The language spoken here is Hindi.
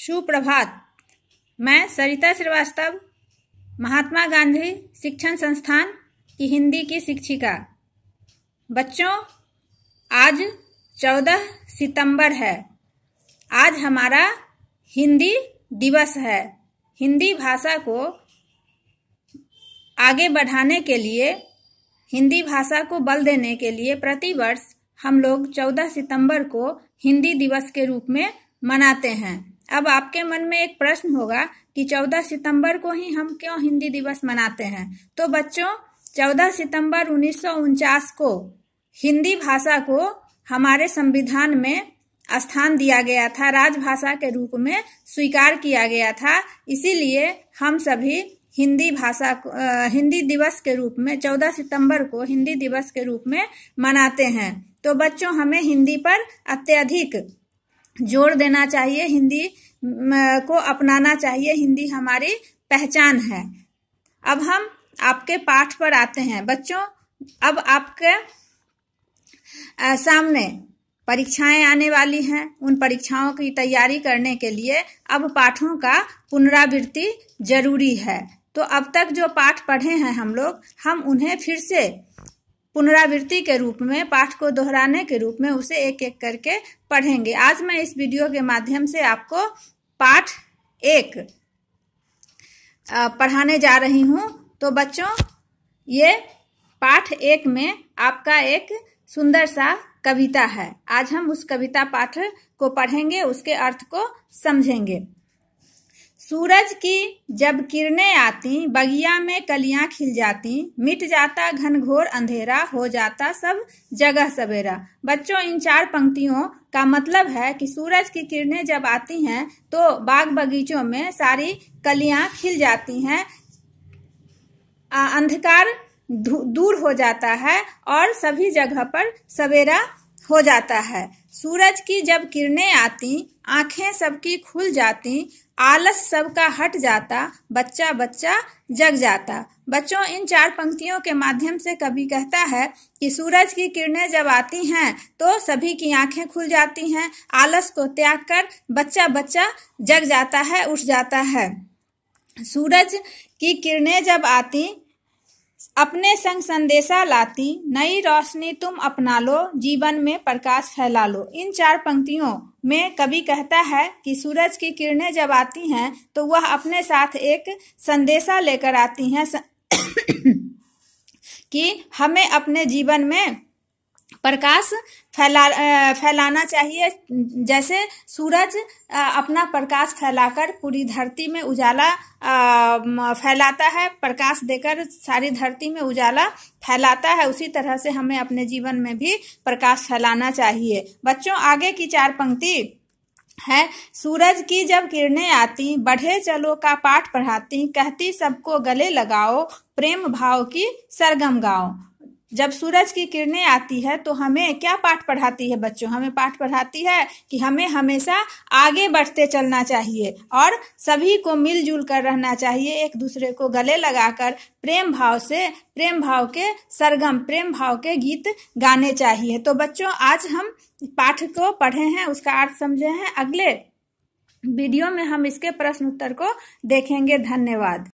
सुप्रभात मैं सरिता श्रीवास्तव महात्मा गांधी शिक्षण संस्थान की हिंदी की शिक्षिका बच्चों आज चौदह सितंबर है आज हमारा हिंदी दिवस है हिंदी भाषा को आगे बढ़ाने के लिए हिंदी भाषा को बल देने के लिए प्रतिवर्ष हम लोग चौदह सितंबर को हिंदी दिवस के रूप में मनाते हैं अब आपके मन में एक प्रश्न होगा कि 14 सितंबर को ही हम क्यों हिंदी दिवस मनाते हैं तो बच्चों 14 सितंबर उन्नीस को हिंदी भाषा को हमारे संविधान में स्थान दिया गया था राजभाषा के रूप में स्वीकार किया गया था इसीलिए हम सभी हिंदी भाषा को हिंदी दिवस के रूप में 14 सितंबर को हिंदी दिवस के रूप में मनाते हैं तो बच्चों हमें हिंदी पर अत्यधिक जोर देना चाहिए हिंदी को अपनाना चाहिए हिंदी हमारी पहचान है अब हम आपके पाठ पर आते हैं बच्चों अब आपके आ, सामने परीक्षाएं आने वाली हैं उन परीक्षाओं की तैयारी करने के लिए अब पाठों का पुनरावृत्ति जरूरी है तो अब तक जो पाठ पढ़े हैं हम लोग हम उन्हें फिर से पुनरावृत्ति के रूप में पाठ को दोहराने के रूप में उसे एक एक करके पढ़ेंगे आज मैं इस वीडियो के माध्यम से आपको पाठ एक पढ़ाने जा रही हूँ तो बच्चों ये पाठ एक में आपका एक सुंदर सा कविता है आज हम उस कविता पाठ को पढ़ेंगे उसके अर्थ को समझेंगे सूरज की जब किरणें आती बगिया में कलियां खिल जाती मिट जाता घनघोर अंधेरा हो जाता सब जगह सवेरा बच्चों इन चार पंक्तियों का मतलब है कि सूरज की किरणें जब आती हैं तो बाग बगीचों में सारी कलियां खिल जाती हैं अंधकार दूर हो जाता है और सभी जगह पर सवेरा हो जाता है सूरज की जब किरणें आती आंखें सबकी खुल जाती आलस सबका हट जाता बच्चा बच्चा जग जाता बच्चों इन चार पंक्तियों के माध्यम से कभी कहता है कि सूरज की किरणें जब आती हैं तो सभी की आंखें खुल जाती हैं आलस को त्याग कर बच्चा बच्चा जग जाता है उठ जाता है सूरज की किरणें जब आती अपने संग संदेशा लाती नई रोशनी तुम अपना लो जीवन में प्रकाश फैला लो इन चार पंक्तियों में कवि कहता है कि सूरज की किरणें जब आती हैं तो वह अपने साथ एक संदेशा लेकर आती हैं स... कि हमें अपने जीवन में प्रकाश फैला फैलाना चाहिए जैसे सूरज अपना प्रकाश फैलाकर पूरी धरती में उजाला फैलाता है प्रकाश देकर सारी धरती में उजाला फैलाता है उसी तरह से हमें अपने जीवन में भी प्रकाश फैलाना चाहिए बच्चों आगे की चार पंक्ति है सूरज की जब किरणें आती बढ़े चलो का पाठ पढ़ाती कहती सबको गले लगाओ प्रेम भाव की सरगम गाओ जब सूरज की किरणें आती है तो हमें क्या पाठ पढ़ाती है बच्चों हमें पाठ पढ़ाती है कि हमें हमेशा आगे बढ़ते चलना चाहिए और सभी को मिलजुल कर रहना चाहिए एक दूसरे को गले लगाकर प्रेम भाव से प्रेम भाव के सरगम प्रेम भाव के गीत गाने चाहिए तो बच्चों आज हम पाठ को पढ़े हैं उसका अर्थ समझे हैं अगले वीडियो में हम इसके प्रश्न उत्तर को देखेंगे धन्यवाद